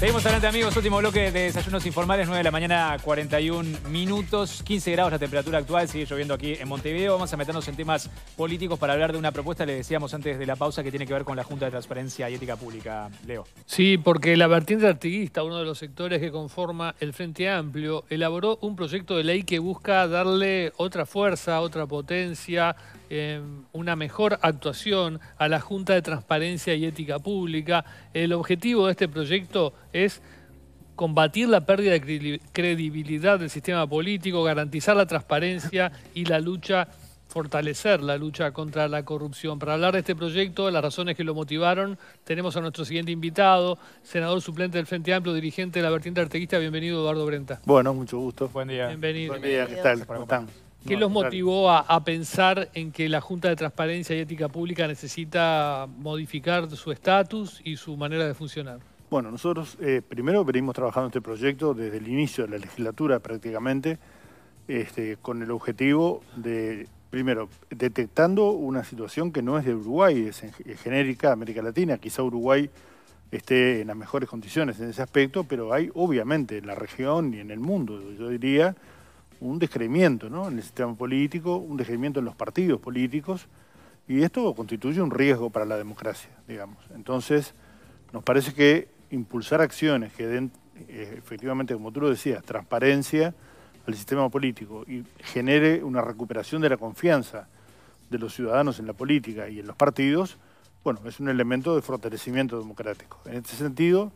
Seguimos adelante amigos, último bloque de desayunos informales, 9 de la mañana, 41 minutos, 15 grados la temperatura actual, sigue lloviendo aquí en Montevideo. Vamos a meternos en temas políticos para hablar de una propuesta, le decíamos antes de la pausa, que tiene que ver con la Junta de Transparencia y Ética Pública. Leo. Sí, porque la vertiente artiguista, uno de los sectores que conforma el Frente Amplio, elaboró un proyecto de ley que busca darle otra fuerza, otra potencia Em, una mejor actuación a la Junta de Transparencia y Ética Pública. El objetivo de este proyecto es combatir la pérdida de credibilidad del sistema político, garantizar la transparencia y la lucha fortalecer la lucha contra la corrupción. Para hablar de este proyecto, las razones que lo motivaron, tenemos a nuestro siguiente invitado, senador suplente del Frente Amplio, dirigente de la vertiente arteguista. Bienvenido, Eduardo Brenta. Bueno, mucho gusto. Buen día. Bienvenido. Buen día, ¿qué tal? ¿Cómo están? ¿Qué los motivó a, pensar en que la Junta de Transparencia y Ética Pública necesita modificar su estatus y su manera de funcionar? Bueno, nosotros eh, primero venimos trabajando este proyecto desde el inicio de la legislatura prácticamente, este, con el objetivo de, primero, detectando una situación que no es de Uruguay, es, genérica América Latina, quizá Uruguay esté en las mejores condiciones en ese aspecto, pero hay obviamente en la región y en el mundo, yo diría, un descreimiento en el sistema político, un descreimiento en los partidos políticos, y esto constituye un riesgo para la democracia, digamos. Entonces, nos parece que impulsar acciones que den, eh, efectivamente, como tú lo decías, transparencia al sistema político y genere una recuperación de la confianza de los ciudadanos en la política y en los partidos, bueno, es un elemento de fortalecimiento democrático. En este sentido,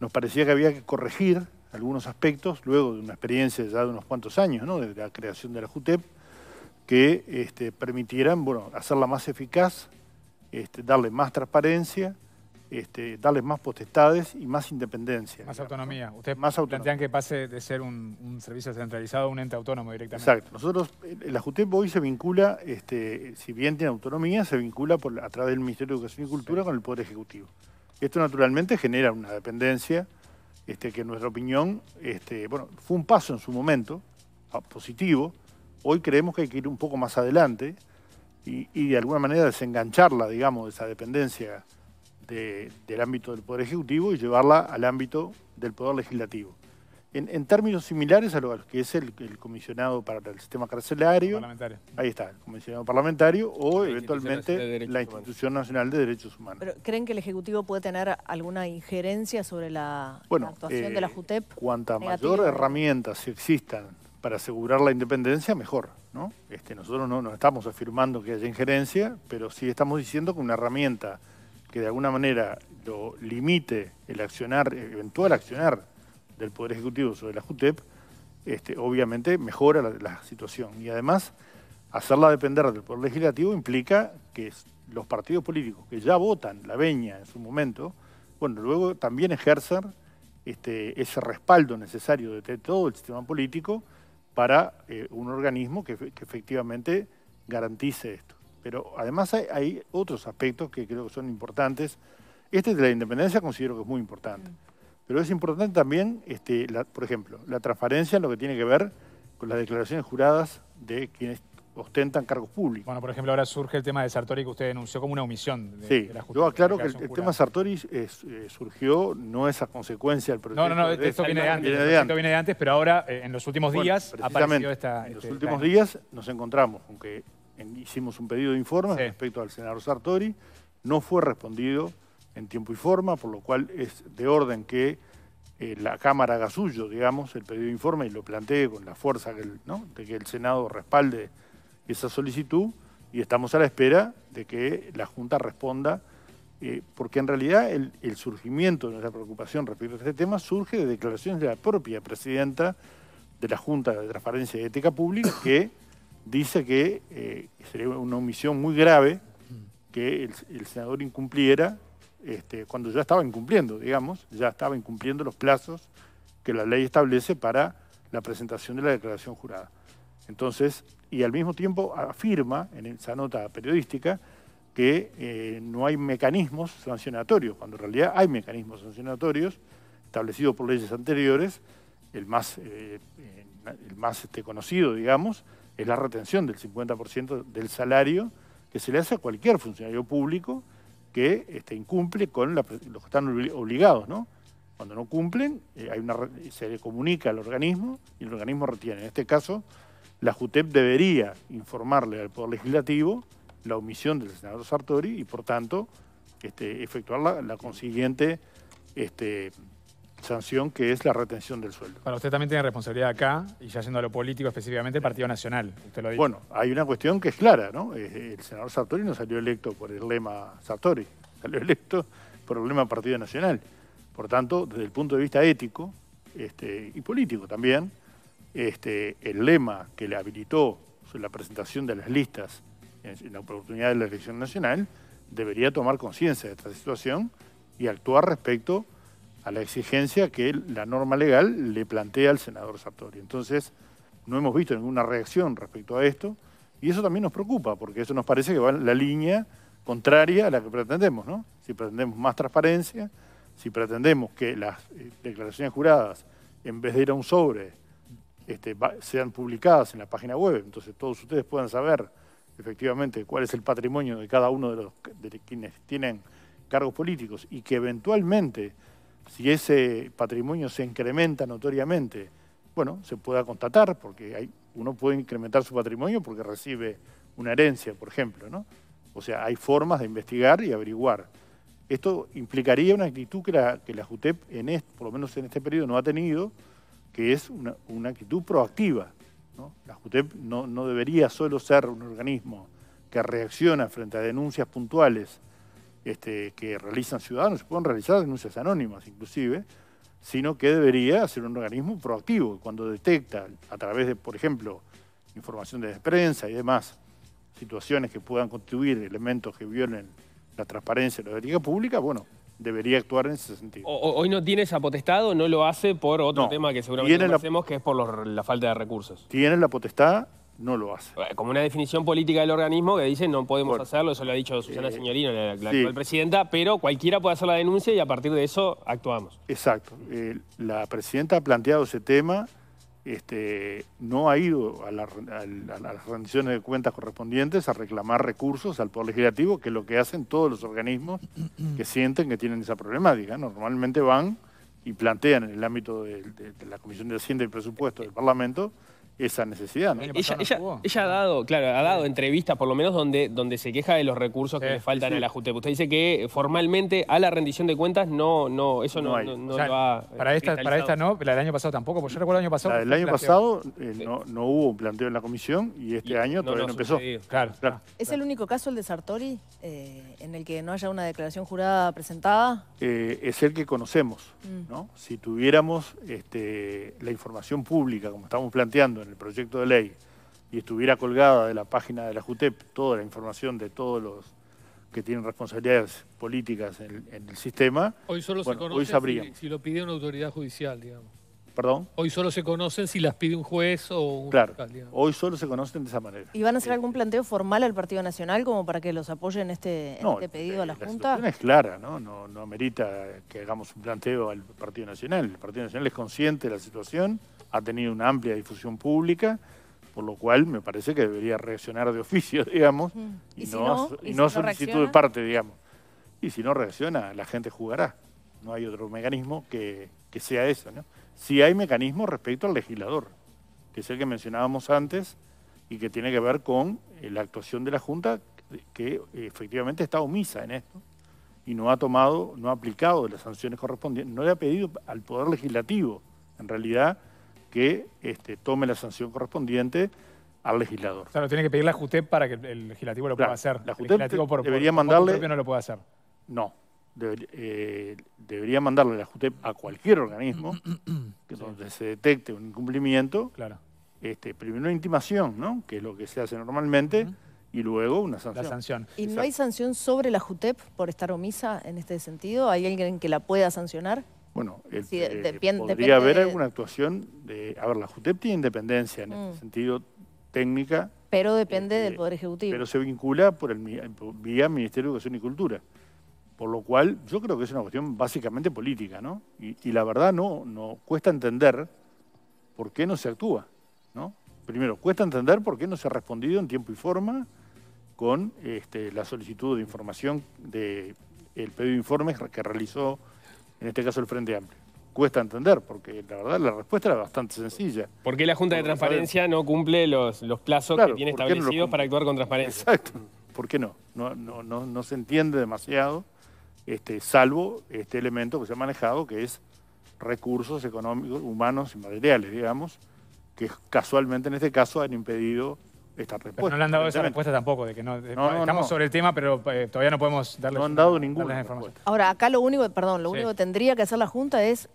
nos parecía que había que corregir algunos aspectos, luego de una experiencia ya de unos cuantos años, ¿no? de la creación de la JUTEP, que este, permitieran bueno, hacerla más eficaz, este, darle más transparencia, este, darle más potestades y más independencia. Más autonomía. Ustedes más plantean que pase de ser un, servicio centralizado a un ente autónomo directamente. Exacto. Nosotros, eh, la JUTEP hoy se vincula, este, si bien tiene autonomía, se vincula por, a través del Ministerio de Educación y Cultura con el Poder Ejecutivo. Esto naturalmente genera una dependencia este, que en nuestra opinión, este, fue un paso en su momento, ah, positivo. Hoy creemos que hay que ir un poco más adelante y, de alguna manera desengancharla, digamos, de esa dependencia del ámbito del Poder Ejecutivo y llevarla al ámbito del Poder Legislativo en, términos similares a lo, que es el, comisionado para el sistema carcelario. Ahí está, el comisionado parlamentario o eventualmente la Institución Nacional de Derechos Humanos. ¿Pero creen que el Ejecutivo puede tener alguna injerencia sobre la, actuación eh, de la JUTEP? Cuanta mayor herramientas existan para asegurar la independencia, mejor. ¿no? Este, nosotros no, no estamos afirmando que haya injerencia, pero sí estamos diciendo que una herramienta que de alguna manera lo limite el accionar, eventual accionar del Poder Ejecutivo sobre la JUTEP, este, obviamente mejora la, situación. Y además, hacerla depender del Poder Legislativo implica que los partidos políticos que ya votan la veña en su momento, bueno, luego también ejercer este, ese respaldo necesario de todo el sistema político para eh, un organismo que, efectivamente garantice esto. Pero además hay, otros aspectos que creo que son importantes. Este de la independencia considero que es muy importante. Mm. Pero es importante también, este, por ejemplo, la transparencia en lo que tiene que ver con las declaraciones juradas de quienes ostentan cargos públicos. Bueno, por ejemplo, ahora surge el tema de Sartori que usted denunció como una omisión de, sí, la Yo aclaro que el, tema Sartori eh, surgió, no es a consecuencia del proceso. No, no, no, esto, viene de antes, esto viene de antes, pero ahora, eh, en los últimos días, apareció esta... En los este últimos días nos encontramos aunque hicimos un pedido de informe respecto al senador Sartori, no fue respondido en tiempo y forma, por lo cual es de orden que eh, la Cámara haga suyo, digamos, el pedido de informe y lo plantee con la fuerza de que el Senado respalde esa solicitud y estamos a la espera de que la Junta responda, eh, porque en realidad el, surgimiento de nuestra preocupación respecto a este tema surge de declaraciones de la propia presidenta de la Junta de Transparencia y Ética Pública que dice que eh, sería una omisión muy grave que el senador incumpliera este, cuando ya estaba incumpliendo, digamos, ya estaba incumpliendo los plazos que la ley establece para la presentación de la declaración jurada. Entonces, y al mismo tiempo afirma en esa nota periodística que eh, no hay mecanismos sancionatorios, cuando en realidad hay mecanismos sancionatorios establecidos por leyes anteriores, el más, eh, eh, este, conocido, digamos, es la retención del 50% del salario que se le hace a cualquier funcionario público que este, incumple con los que están obligados, ¿no? Cuando no cumplen, eh, hay una, se le comunica al organismo y el organismo retiene. En este caso, la JUTEP debería informarle al Poder Legislativo la omisión del senador Sartori y, por tanto, este, efectuar la, la consiguiente este, sanción que es la retención del sueldo. Bueno, usted también tiene responsabilidad acá, y ya yendo a lo político específicamente, Partido Nacional. Bueno, hay una cuestión que es clara, ¿no? Eh, el senador Sartori no salió electo por el lema Sartori, salió electo por el lema Partido Nacional. Por tanto, desde el punto de vista ético este, y político también, este, el lema que le habilitó la presentación de las listas en la oportunidad de la elección nacional debería tomar conciencia de esta situación y actuar respecto a la exigencia que la norma legal le plantea al senador Sartori. Entonces, no hemos visto ninguna reacción respecto a esto y eso también nos preocupa porque eso nos parece que va en la línea contraria a la que pretendemos, ¿no? Si pretendemos más transparencia, si pretendemos que las eh, declaraciones juradas, en vez de ir a un sobre, este, sean publicadas en la página web, entonces todos ustedes puedan saber efectivamente cuál es el patrimonio de cada uno de, los, de quienes tienen cargos políticos y que eventualmente si ese patrimonio se incrementa notoriamente, bueno, se pueda constatar, porque hay, uno puede incrementar su patrimonio porque recibe una herencia, por ejemplo, ¿no? O sea, hay formas de investigar y averiguar. Esto implicaría una actitud que la, JUTEP, en por lo menos en este periodo, no ha tenido, que es una, actitud proactiva. La JUTEP no debería solo ser un organismo que reacciona frente a denuncias puntuales este, que realizan ciudadanos, se pueden realizar denuncias anónimas inclusive, sino que debería ser un organismo proactivo. Cuando detecta, a través de, por ejemplo, información de prensa y demás, situaciones que puedan constituir elementos que violen la transparencia de la ética pública, bueno, debería actuar en ese sentido. hoy no tiene esa potestad o no lo hace por otro tema que seguramente conocemos, que es por la falta de recursos. Tiene la potestad no lo hace. Eh, como una definición política del organismo que dice no podemos hacerlo, eso lo ha dicho Susana eh, Signorino, la, presidenta, pero cualquiera puede hacer la denuncia y a partir de eso actuamos. Exacto. Eh, la presidenta ha planteado ese tema, este, no ha ido a, las rendiciones de cuentas correspondientes a reclamar recursos al Poder Legislativo, que es lo que hacen todos los organismos que sienten que tienen esa problemática. Normalmente van y plantean en el ámbito de, la Comisión de Hacienda y Presupuesto del Parlamento esa necesidad. ¿no? Ella, ha dado, claro, ha dado entrevistas por lo menos donde, donde se queja de los recursos que le faltan al ajuste Usted dice que formalmente a la rendición de cuentas no, no, eso no, eh, para esta, para esta no, la del año pasado tampoco, porque yo recuerdo el año pasado. El año pasado eh, no, hubo un planteo en la comisión y este año todavía no, empezó. ¿Es el único caso el de Sartori eh, en el que no haya una declaración jurada presentada? es el que conocemos, mm. ¿no? Si tuviéramos este, la información pública, como estamos planteando el proyecto de ley y estuviera colgada de la página de la JUTEP toda la información de todos los que tienen responsabilidades políticas en, el sistema, hoy solo se conocen Si, lo pide una autoridad judicial, digamos. ¿Perdón? Hoy solo se conocen si las pide un juez o un Claro, hoy solo se conocen de esa manera. ¿Y van a hacer eh, algún planteo formal al Partido Nacional como para que los apoyen en este, este pedido a la, Junta? La es clara, ¿no? ¿no? No amerita que hagamos un planteo al Partido Nacional. El Partido Nacional es consciente de la situación ha tenido una amplia difusión pública, por lo cual me parece que debería reaccionar de oficio, digamos, y, no, solicitud de parte, digamos. Y si no reacciona, la gente jugará. No hay otro mecanismo que, sea eso, ¿no? si hay mecanismo respecto al legislador, que es el que mencionábamos antes y que tiene que ver con eh, la actuación de la Junta que eh, efectivamente está omisa en esto y no ha tomado, no ha aplicado las sanciones correspondientes, no le ha pedido al Poder Legislativo, en realidad, que este, tome la sanción correspondiente al legislador. O sea, lo tiene que pedir la JUTEP para que el legislativo lo pueda hacer. por, debería mandarle, no lo puede hacer. No, debería eh, mandarle la JUTEP a cualquier organismo que donde se detecte un incumplimiento. Claro. Este, primero una intimación, ¿no? Que es lo que se hace normalmente. Y luego una sanción. La sanción. ¿Y no hay sanción sobre la JUTEP por estar omisa en este sentido? ¿Hay alguien que la pueda sancionar? Bueno, eh, eh, podría haber alguna actuación de... A ver, la JUTEP tiene independencia en el este mm. sentido técnica. Pero depende este, del Poder Ejecutivo. Pero se vincula por el, eh, vía Ministerio de Educación y Cultura. Por lo cual, yo creo que es una cuestión básicamente política, ¿no? Y, la verdad no, no cuesta entender por qué no se actúa, ¿no? Primero, cuesta entender por qué no se ha respondido en tiempo y forma con este, la solicitud de información del pedido de informes que realizó en este caso el Frente Amplio. Cuesta entender, porque la verdad la respuesta era bastante sencilla. ¿Por qué la Junta de Transparencia no cumple los, los plazos que tiene establecidos para actuar con transparencia? Exacto. ¿Por qué no? No, no, no, no se entiende demasiado, este, salvo este elemento que se ha manejado, que es recursos económicos, humanos y materiales, digamos, que casualmente en este caso han impedido no le han dado esa respuesta tampoco, de que no, estamos sobre el tema, pero eh, todavía no podemos darle. No han dado ninguna Ahora, acá lo único, perdón, lo único que tendría que hacer la Junta es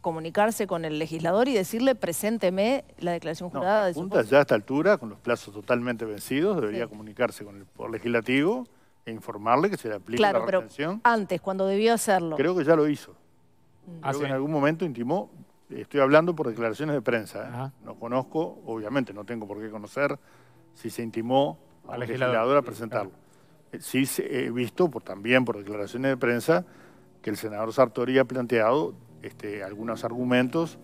comunicarse con el legislador y decirle, presénteme la declaración jurada. de la Junta ya a esta altura, con los plazos totalmente vencidos, debería comunicarse con el Poder Legislativo e informarle que se le aplica la retención. Pero antes, cuando debió hacerlo. Creo que ya lo hizo. Mm. Creo en ah, algún momento intimó, estoy hablando por declaraciones de prensa, ¿eh? no conozco, obviamente no tengo por qué conocer si se intimó al legislador a presentarlo. Sí he visto por, también por declaraciones de prensa que el senador Sartori ha planteado este, algunos argumentos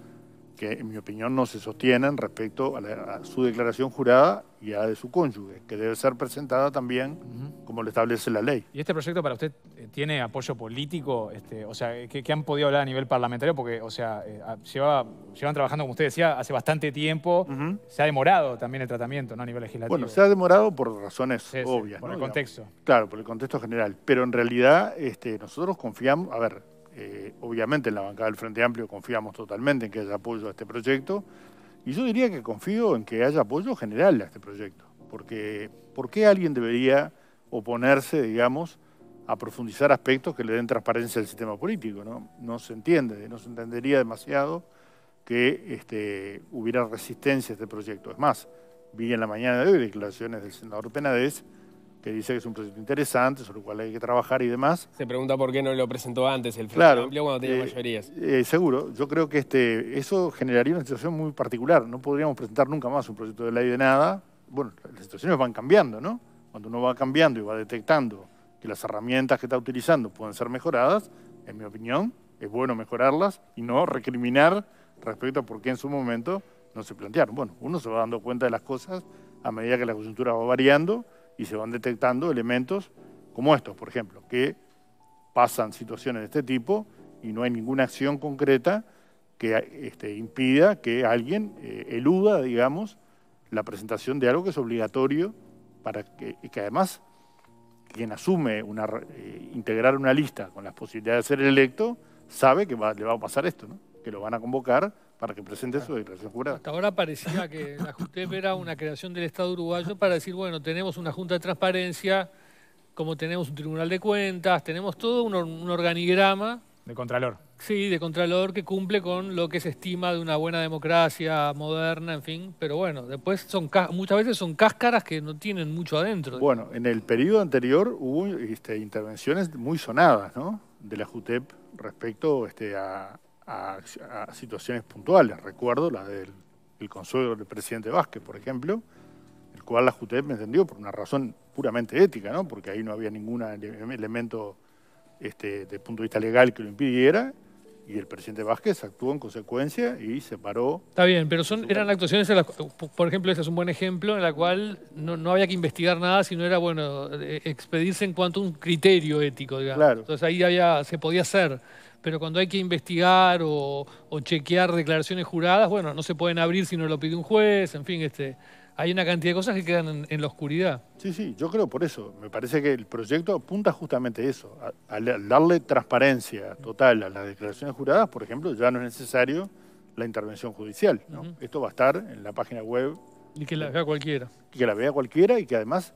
que en mi opinión no se sostienen respecto a, su declaración jurada y a la de su cónyuge, que debe ser presentada también como lo establece la ley. ¿Y este proyecto para usted eh, tiene apoyo político? Este, o sea, ¿qué, han podido hablar a nivel parlamentario? Porque, o sea, eh, llevan trabajando, como usted decía, hace bastante tiempo. Se ha demorado también el tratamiento ¿no? a nivel legislativo. Bueno, se ha demorado por razones obvias. por el contexto. Claro, por el contexto general. Pero en realidad este, nosotros confiamos, a ver, eh, obviamente en la bancada del Frente Amplio confiamos totalmente en que haya apoyo a este proyecto y yo diría que confío en que haya apoyo general a este proyecto, porque ¿por qué alguien debería oponerse, digamos, a profundizar aspectos que le den transparencia al sistema político? No, no se entiende, no se entendería demasiado que este, hubiera resistencia a este proyecto. Es más, vi en la mañana de hoy declaraciones del senador Penades que dice que es un proyecto interesante, sobre el cual hay que trabajar y demás. Se pregunta por qué no lo presentó antes el Frente claro, Amplio cuando tenía eh, mayorías. Eh, seguro, yo creo que este, eso generaría una situación muy particular. No podríamos presentar nunca más un proyecto de ley de nada. Bueno, las situaciones van cambiando, ¿no? Cuando uno va cambiando y va detectando que las herramientas que está utilizando pueden ser mejoradas, en mi opinión, es bueno mejorarlas y no recriminar respecto a por qué en su momento no se plantearon. Bueno, uno se va dando cuenta de las cosas a medida que la coyuntura va variando y se van detectando elementos como estos, por ejemplo, que pasan situaciones de este tipo y no hay ninguna acción concreta que este, impida que alguien eh, eluda, digamos, la presentación de algo que es obligatorio para que, y que además quien asume una, eh, integrar una lista con las posibilidades de ser electo sabe que le va a pasar esto, ¿no? que lo van a convocar para que presente su declaración jurada. Hasta ahora parecía que la JUTEP era una creación del Estado uruguayo para decir, bueno, tenemos una Junta de Transparencia, como tenemos un Tribunal de Cuentas, tenemos todo un, organigrama. De Contralor. Sí, de Contralor que cumple con lo que se estima de una buena democracia moderna, en fin. Pero bueno, después son muchas veces son cáscaras que no tienen mucho adentro. Bueno, en el periodo anterior hubo este, intervenciones muy sonadas, ¿no? De la JUTEP respecto este, a, a, situaciones puntuales. Recuerdo la del consuelo del presidente Vázquez, por ejemplo, el cual la JUTEP me entendió por una razón puramente ética, ¿no? porque ahí no había ningún elemento este, de punto de vista legal que lo impidiera, y el presidente Vázquez actuó en consecuencia y se paró. Está bien, pero son, eran actuaciones, en las, por ejemplo, este es un buen ejemplo en la cual no, había que investigar nada, sino era, bueno, eh, expedirse en cuanto a un criterio ético, digamos. Claro. Entonces ahí había, se podía hacer. Pero cuando hay que investigar o, o chequear declaraciones juradas, bueno, no se pueden abrir si no lo pide un juez, en fin, este hay una cantidad de cosas que quedan en, la oscuridad. Sí, sí, yo creo por eso. Me parece que el proyecto apunta justamente a eso, al darle transparencia total a las declaraciones juradas, por ejemplo, ya no es necesario la intervención judicial. Esto va a estar en la página web. Y que la vea cualquiera. Y que la vea cualquiera y que además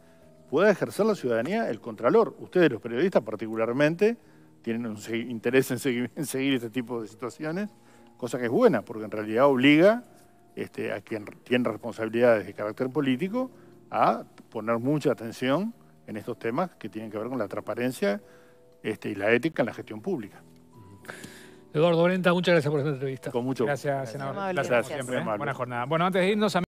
pueda ejercer la ciudadanía el contralor. Ustedes, los periodistas particularmente, tienen un interés en seguir, en seguir este tipo de situaciones, cosa que es buena, porque en realidad obliga este, a quien tiene responsabilidades de carácter político a poner mucha atención en estos temas que tienen que ver con la transparencia este, y la ética en la gestión pública. Eduardo Brenta, muchas gracias por esta entrevista. Con mucho gusto. Gracias, senador. Gracias, Buena jornada. Bueno, antes de irnos a...